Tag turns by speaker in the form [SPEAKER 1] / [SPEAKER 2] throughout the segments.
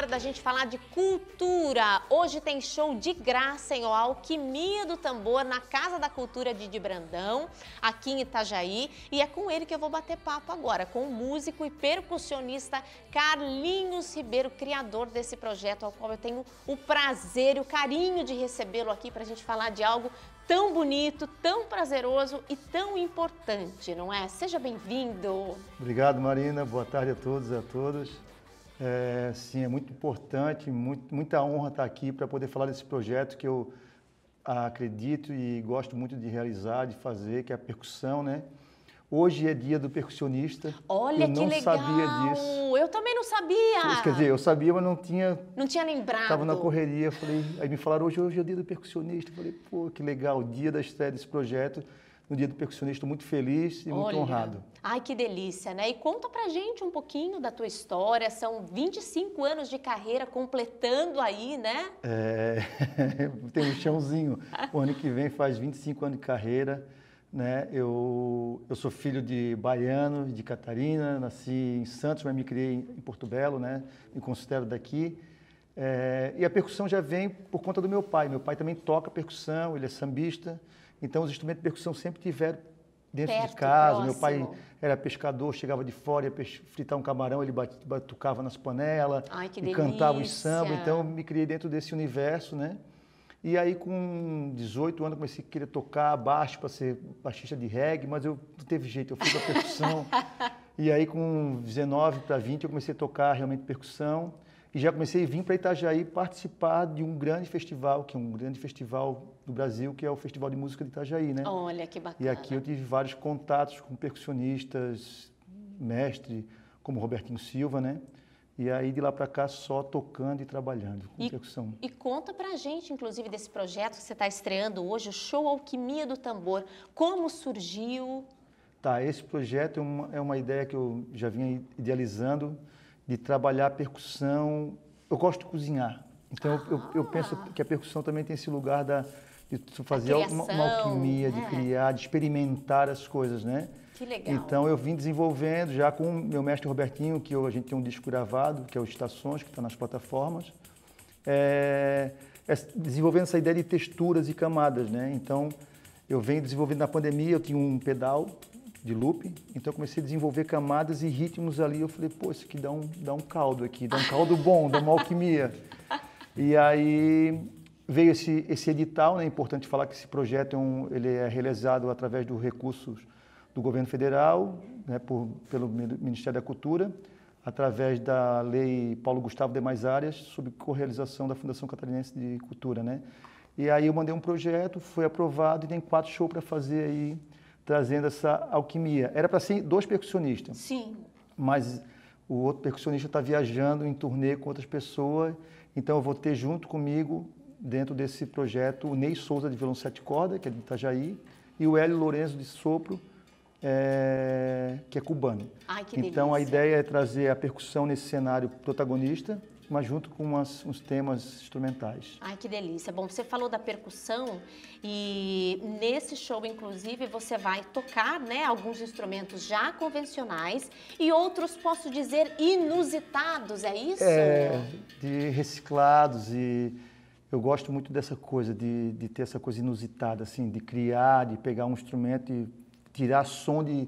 [SPEAKER 1] hora da gente falar de cultura. Hoje tem show de graça em O Alquimia do Tambor na Casa da Cultura de Brandão, aqui em Itajaí. E é com ele que eu vou bater papo agora, com o músico e percussionista Carlinhos Ribeiro, criador desse projeto, ao qual eu tenho o prazer e o carinho de recebê-lo aqui para a gente falar de algo tão bonito, tão prazeroso e tão importante, não é? Seja bem-vindo.
[SPEAKER 2] Obrigado, Marina. Boa tarde a todos e a todas. É, sim, é muito importante, muito, muita honra estar aqui para poder falar desse projeto que eu acredito e gosto muito de realizar, de fazer, que é a percussão, né? Hoje é dia do percussionista. Olha eu que legal! Eu não sabia disso.
[SPEAKER 1] Eu também não sabia. Quer dizer,
[SPEAKER 2] eu sabia, mas não tinha.
[SPEAKER 1] Não tinha lembrado. Estava na
[SPEAKER 2] correria, falei. Aí me falaram hoje, hoje é dia do percussionista. Eu falei, pô, que legal, dia da estreia desse projeto no Dia do Percussionista muito feliz e Olha. muito honrado.
[SPEAKER 1] Ai, que delícia, né? E conta pra gente um pouquinho da tua história. São 25 anos de carreira completando aí, né?
[SPEAKER 2] É, tem um chãozinho. o ano que vem faz 25 anos de carreira, né? Eu, eu sou filho de baiano, de Catarina, nasci em Santos, mas me criei em Porto Belo, né? Me considero daqui. É, e a percussão já vem por conta do meu pai. Meu pai também toca percussão, ele é sambista. Então, os instrumentos de percussão sempre tiveram dentro Perto, de casa. Próximo. Meu pai era pescador, chegava de fora, ia fritar um camarão, ele batucava nas panelas Ai, e delícia. cantava os samba. Então, eu me criei dentro desse universo, né? E aí, com 18 anos, comecei a querer tocar baixo para ser baixista de reggae, mas eu não teve jeito, eu fui para percussão. e aí, com 19 para 20, eu comecei a tocar realmente percussão e já comecei a vir para Itajaí participar de um grande festival, que é um grande festival do Brasil, que é o Festival de Música de Itajaí, né? Olha, que bacana. E aqui eu tive vários contatos com percussionistas, mestre, como Robertinho Silva, né? E aí de lá para cá só tocando e trabalhando com e, percussão. E
[SPEAKER 1] conta pra gente, inclusive, desse projeto que você está estreando hoje, o show Alquimia do Tambor. Como surgiu?
[SPEAKER 2] Tá, esse projeto é uma, é uma ideia que eu já vinha idealizando de trabalhar a percussão. Eu gosto de cozinhar, então ah. eu, eu, penso ah. que a percussão também tem esse lugar da, de fazer uma, uma, alquimia, é. de criar, de experimentar as coisas, né? Que legal. Então eu vim desenvolvendo já com o meu mestre Robertinho, que eu, a gente tem um disco gravado, que é o Estações, que está nas plataformas. É, é, desenvolvendo essa ideia de texturas e camadas, né? Então eu venho desenvolvendo na pandemia, eu tinha um pedal de loop, então comecei a desenvolver camadas e ritmos ali. Eu falei, pô, isso aqui dá um, dá um caldo aqui, dá um caldo bom, dá uma alquimia. E aí veio esse, esse edital, né? é importante falar que esse projeto é, um, ele é realizado através dos recursos do governo federal, né? Por, pelo Ministério da Cultura, através da Lei Paulo Gustavo Demais Áreas, sob correalização da Fundação Catarinense de Cultura. Né? E aí eu mandei um projeto, foi aprovado e tem quatro shows para fazer aí trazendo essa alquimia. Era para ser dois percussionistas. Sim. Mas o outro percussionista está viajando em turnê com outras pessoas, então eu vou ter junto comigo, dentro desse projeto, o Ney Souza de violão sete corda, que é de Itajaí, e o Hélio Lourenço de sopro, é, que é cubano. Ai, que então delícia. a ideia é trazer a percussão nesse cenário protagonista mas junto com umas, uns temas instrumentais.
[SPEAKER 1] Ai, que delícia. Bom, você falou da percussão e nesse show, inclusive, você vai tocar né, alguns instrumentos já convencionais e outros, posso dizer, inusitados, é isso? É,
[SPEAKER 2] de reciclados e eu gosto muito dessa coisa, de, de ter essa coisa inusitada, assim, de criar, de pegar um instrumento e tirar som de...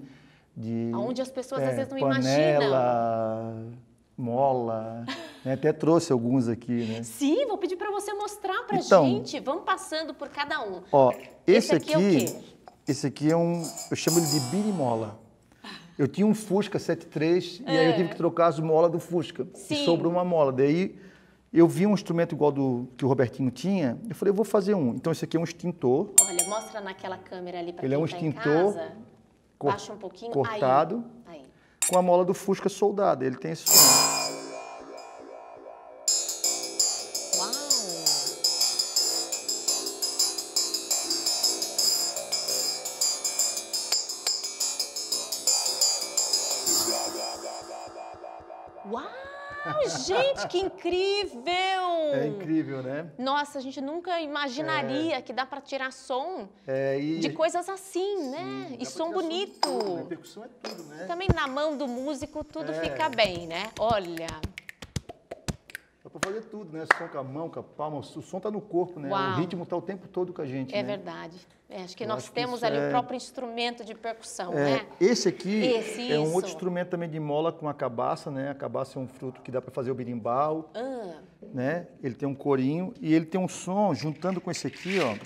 [SPEAKER 2] de Onde as pessoas é, às vezes não panela, imaginam mola. Né? Até trouxe alguns aqui, né?
[SPEAKER 1] Sim, vou pedir para você mostrar para então, gente. Vamos passando por cada um.
[SPEAKER 2] Ó, esse, esse aqui, é aqui é esse aqui é um, eu chamo ele de birimola. Eu tinha um Fusca 73 é. e aí eu é. tive que trocar as molas do Fusca. Sim. E sobrou uma mola. Daí eu vi um instrumento igual do que o Robertinho tinha, eu falei, eu vou fazer um. Então esse aqui é um extintor.
[SPEAKER 1] Olha, mostra naquela câmera ali para quem Ele é um tá extintor. Baixa um pouquinho. Cortado.
[SPEAKER 2] Aí. Aí. Com a mola do Fusca soldada. Ele tem esse som.
[SPEAKER 1] Uau, gente, que incrível! É incrível, né? Nossa, a gente nunca imaginaria é. que dá para tirar som
[SPEAKER 2] é, e... de
[SPEAKER 1] coisas assim, né? Sim, né? E som bonito. Som tudo, né? Percussão é tudo, né? Também na mão do músico tudo é. fica bem, né? Olha,
[SPEAKER 2] fazer tudo, né? Som com a mão, com a palma, o som tá no corpo, né? Uau. O ritmo tá o tempo todo com a gente. É né?
[SPEAKER 1] verdade. É, acho que Eu nós acho temos que ali é... o próprio instrumento de percussão, é, né?
[SPEAKER 2] Esse aqui esse, é um outro instrumento também de mola com a cabaça, né? A cabaça é um fruto que dá para fazer o birimbau, ah. né? Ele tem um corinho e ele tem um som juntando com esse aqui, ó. Olha!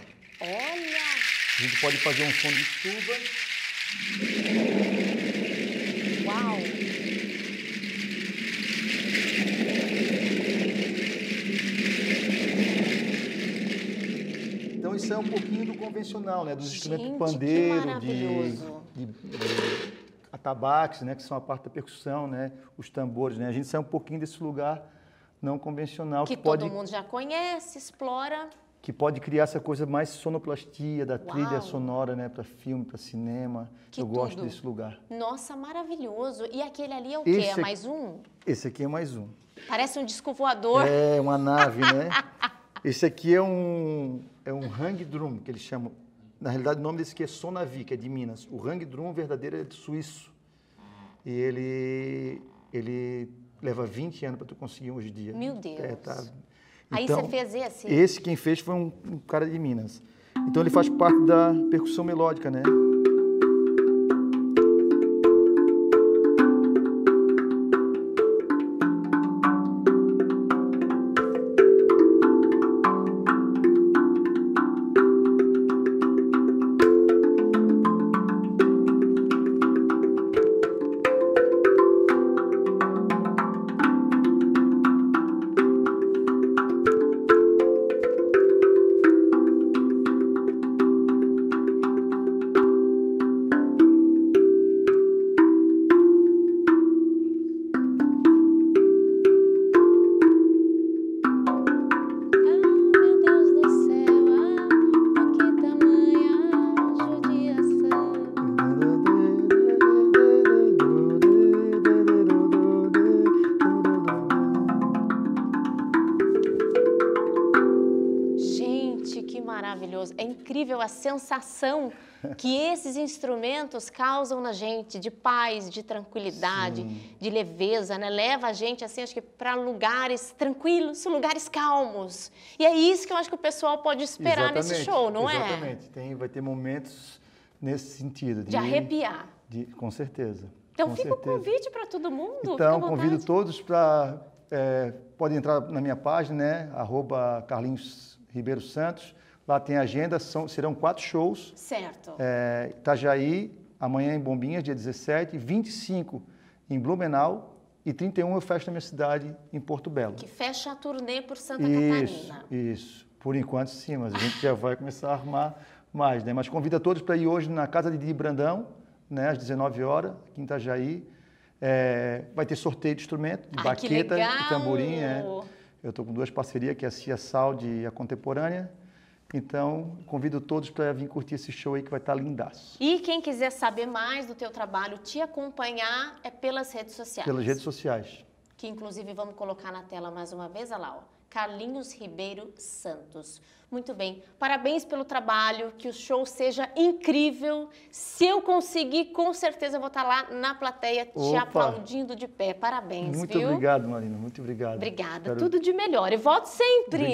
[SPEAKER 2] A gente pode fazer um som de tuba. é um pouquinho do convencional, né? Dos instrumentos Gente, pandeiro, de, de, de atabaques, né? Que são a parte da percussão, né? Os tambores, né? A gente sai um pouquinho desse lugar não convencional. Que, que todo mundo
[SPEAKER 1] já conhece, explora.
[SPEAKER 2] Que pode criar essa coisa mais sonoplastia, da Uau. trilha sonora, né? Para filme, para cinema. Que Eu tudo. gosto desse lugar.
[SPEAKER 1] Nossa, maravilhoso. E aquele ali é o esse quê? É mais um?
[SPEAKER 2] Esse aqui é mais um.
[SPEAKER 1] Parece um disco
[SPEAKER 2] voador. É, uma nave, né? Esse aqui é um, é um hang drum, que eles chamam. Na realidade, o nome desse aqui é Sonavi, que é de Minas. O hang drum verdadeiro é de suíço. E ele, ele leva 20 anos para tu conseguir hoje em dia. Meu Deus! É, tá. então, Aí você então, fez esse? Esse quem fez foi um, um cara de Minas. Então ele faz parte da percussão melódica, né?
[SPEAKER 1] incrível a sensação que esses instrumentos causam na gente de paz, de tranquilidade, Sim. de leveza, né? Leva a gente assim, acho que para lugares tranquilos, lugares calmos. E é isso que eu acho que o pessoal pode esperar exatamente, nesse show, não exatamente. é? Exatamente.
[SPEAKER 2] Tem, vai ter momentos nesse sentido de, de arrepiar. De, com certeza. Então com fica certeza. o convite
[SPEAKER 1] para todo mundo. Então convido
[SPEAKER 2] todos para é, eh, podem entrar na minha página, né? Arroba Carlinhos Ribeiro Santos Lá tem agenda, são, serão quatro shows. Certo. É, Itajaí, amanhã em Bombinhas, dia 17, 25 em Blumenau e 31 eu fecho na minha cidade, em Porto Belo. Que
[SPEAKER 1] fecha a turnê por Santa isso, Catarina.
[SPEAKER 2] Isso, por enquanto sim, mas a gente já vai começar a armar mais, né? Mas convido a todos para ir hoje na casa de Didi Brandão, né, às 19 horas, aqui em Itajaí. É, vai ter sorteio de instrumento, de Ai, baqueta, de tamborim. É. Eu estou com duas parcerias, que é a Cia Sal de a Contemporânea então, convido todos para vir curtir esse show aí que vai estar tá lindaço.
[SPEAKER 1] E quem quiser saber mais do teu trabalho, te acompanhar é pelas redes sociais. Pelas redes
[SPEAKER 2] sociais.
[SPEAKER 1] Que inclusive vamos colocar na tela mais uma vez, olha lá, ó. Carlinhos Ribeiro Santos. Muito bem, parabéns pelo trabalho, que o show seja incrível. Se eu conseguir, com certeza vou estar tá lá na plateia te Opa. aplaudindo de pé. Parabéns, Muito viu?
[SPEAKER 2] obrigado, Marina, muito obrigado. Obrigada, tudo
[SPEAKER 1] de melhor. E volto sempre. Obrigado.